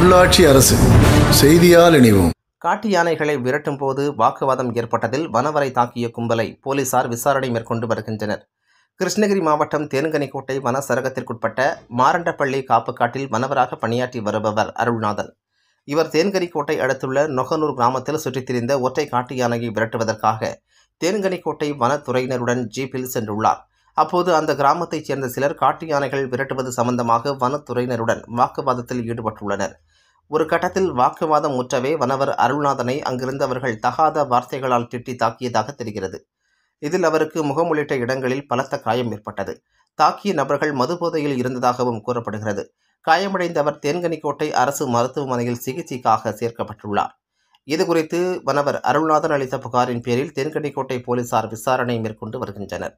உள்ளாட்சி அரசு செய்தியால் இணைவோம் காட்டு யானைகளை விரட்டும் போது வாக்குவாதம் ஏற்பட்டதில் வனவரை தாக்கிய கும்பலை போலீசார் விசாரணை மேற்கொண்டு வருகின்றனர் கிருஷ்ணகிரி மாவட்டம் தேனுங்கனிக்கோட்டை வன சரகத்திற்குட்பட்ட மாரண்டப்பள்ளி காப்புக்காட்டில் வனவராக பணியாற்றி வருபவர் அருள்நாதன் இவர் தேன்கனிக்கோட்டை அடுத்துள்ள நொகனூர் கிராமத்தில் சுற்றித் திரிந்த ஒற்றை காட்டு யானையை விரட்டுவதற்காக தேன்கனிக்கோட்டை வனத்துறையினருடன் ஜீப்பில் சென்றுள்ளார் அப்போது அந்த கிராமத்தைச் சேர்ந்த சிலர் காட்டு யானைகள் விரட்டுவது சம்பந்தமாக வனத்துறையினருடன் வாக்குவாதத்தில் ஈடுபட்டுள்ளனர் ஒரு கட்டத்தில் வாக்குவாதம் முற்றவே வனவர் அருள்நாதனை அங்கிருந்தவர்கள் தகாத வார்த்தைகளால் திட்டி தாக்கியதாக தெரிகிறது இதில் அவருக்கு முகம் உள்ளிட்ட இடங்களில் பலத்த காயம் ஏற்பட்டது தாக்கிய நபர்கள் மதுபோதையில் இருந்ததாகவும் கூறப்படுகிறது காயமடைந்தவர் தேன்கனிக்கோட்டை அரசு மருத்துவமனையில் சிகிச்சைக்காக சேர்க்கப்பட்டுள்ளார் இதுகுறித்து வனவர் அருள்நாதன் அளித்த புகாரின் பேரில் தேன்கனிக்கோட்டை போலீசார் விசாரணை மேற்கொண்டு வருகின்றனர்